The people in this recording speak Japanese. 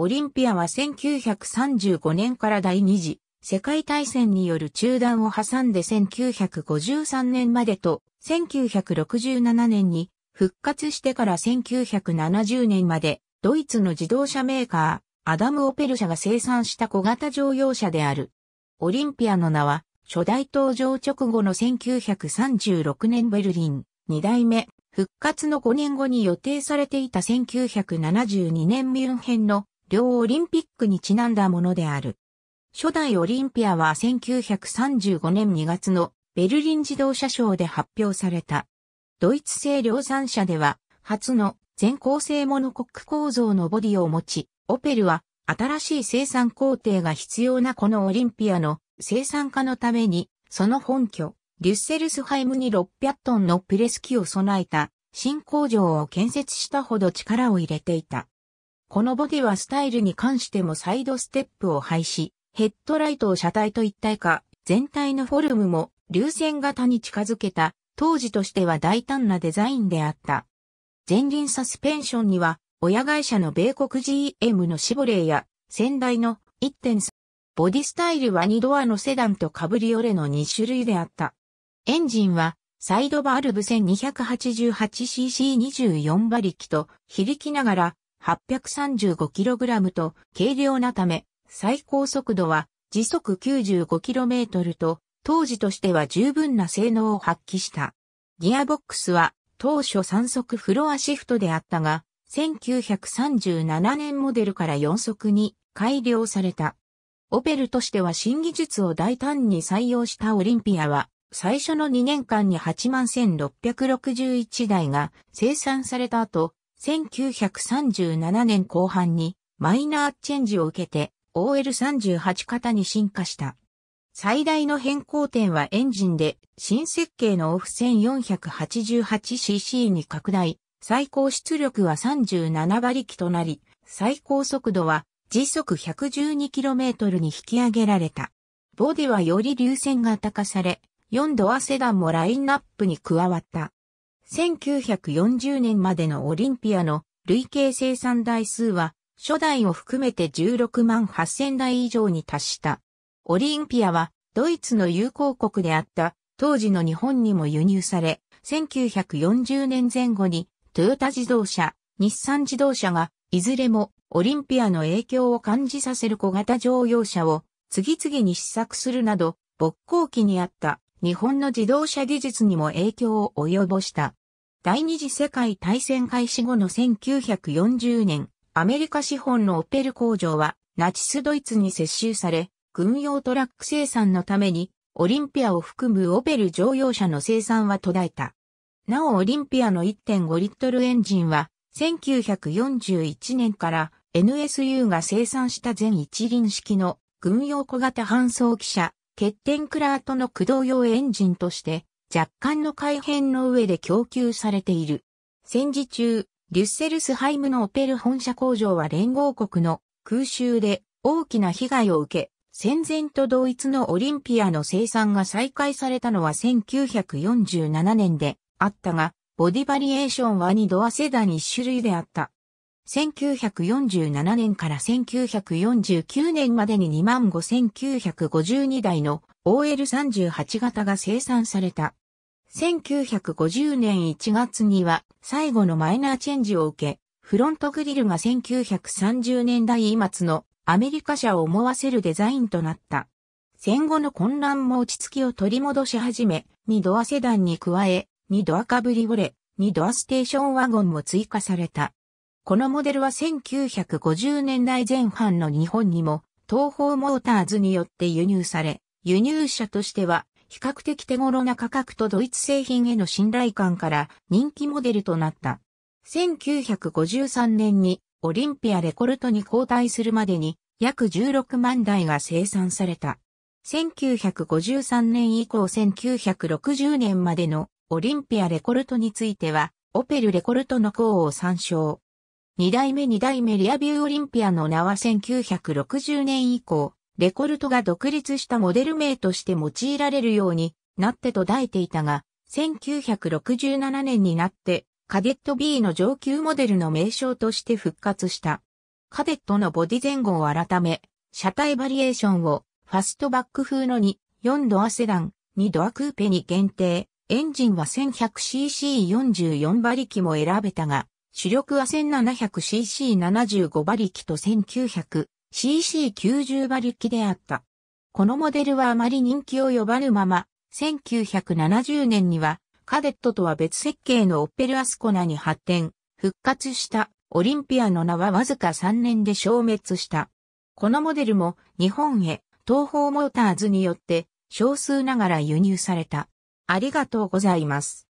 オリンピアは1935年から第二次世界大戦による中断を挟んで1953年までと1967年に復活してから1970年までドイツの自動車メーカーアダム・オペル社が生産した小型乗用車である。オリンピアの名は初代登場直後の1936年ベルリン2代目復活の5年後に予定されていた1972年ミュンヘンの両オリンピックにちなんだものである。初代オリンピアは1935年2月のベルリン自動車ショーで発表された。ドイツ製量産車では初の全構成モノコック構造のボディを持ち、オペルは新しい生産工程が必要なこのオリンピアの生産化のために、その本拠、デュッセルスハイムに600トンのプレス機を備えた新工場を建設したほど力を入れていた。このボディはスタイルに関してもサイドステップを廃止、ヘッドライトを車体と一体化、全体のフォルムも流線型に近づけた、当時としては大胆なデザインであった。前輪サスペンションには、親会社の米国 GM のシボレーや、先代の1.3。ボディスタイルは2ドアのセダンとカブリオレの2種類であった。エンジンは、サイドバルブ 1288cc24 馬力と、非力ながら、835kg と軽量なため、最高速度は時速 95km と、当時としては十分な性能を発揮した。ギアボックスは当初3速フロアシフトであったが、1937年モデルから4速に改良された。オペルとしては新技術を大胆に採用したオリンピアは、最初の2年間に81,661台が生産された後、1937年後半にマイナーチェンジを受けて OL38 型に進化した。最大の変更点はエンジンで新設計のオフ 1488cc に拡大、最高出力は37馬力となり、最高速度は時速 112km に引き上げられた。ボディはより流線が高され、4度アセダンもラインナップに加わった。1940年までのオリンピアの累計生産台数は、初代を含めて16万8000台以上に達した。オリンピアは、ドイツの友好国であった当時の日本にも輸入され、1940年前後にトヨタ自動車、日産自動車がいずれもオリンピアの影響を感じさせる小型乗用車を次々に試作するなど勃興期にあった日本の自動車技術にも影響を及ぼした。第二次世界大戦開始後の1940年、アメリカ資本のオペル工場はナチスドイツに接収され、軍用トラック生産のためにオリンピアを含むオペル乗用車の生産は途絶えた。なおオリンピアの1.5リットルエンジンは1941年から NSU が生産した全一輪式の軍用小型搬送機車欠点クラートの駆動用エンジンとして若干の改変の上で供給されている。戦時中、デュッセルスハイムのオペル本社工場は連合国の空襲で大きな被害を受け、戦前と同一のオリンピアの生産が再開されたのは1947年であったが、ボディバリエーションは2ドアセダン1種類であった。1947年から1949年までに25,952台の OL38 型が生産された。1950年1月には最後のマイナーチェンジを受け、フロントグリルが1930年代末のアメリカ車を思わせるデザインとなった。戦後の混乱も落ち着きを取り戻し始め、2ドアセダンに加え、2ドアカブリオレ、2ドアステーションワゴンも追加された。このモデルは1950年代前半の日本にも東方モーターズによって輸入され、輸入車としては比較的手頃な価格とドイツ製品への信頼感から人気モデルとなった。1953年にオリンピアレコルトに交代するまでに約16万台が生産された。1953年以降1960年までのオリンピアレコルトについては、オペルレコルトの項を参照。二代目二代目リアビューオリンピアの名は1960年以降、レコルトが独立したモデル名として用いられるようになって途絶えていたが、1967年になって、カデット B の上級モデルの名称として復活した。カデットのボディ前後を改め、車体バリエーションをファストバック風の2、4ドアセダン、2ドアクーペに限定、エンジンは 1100cc44 馬力も選べたが、主力は 1700cc75 馬力と 1900cc90 馬力であった。このモデルはあまり人気を呼ばぬまま、1970年にはカデットとは別設計のオッペルアスコナに発展、復活したオリンピアの名はわずか3年で消滅した。このモデルも日本へ東方モーターズによって少数ながら輸入された。ありがとうございます。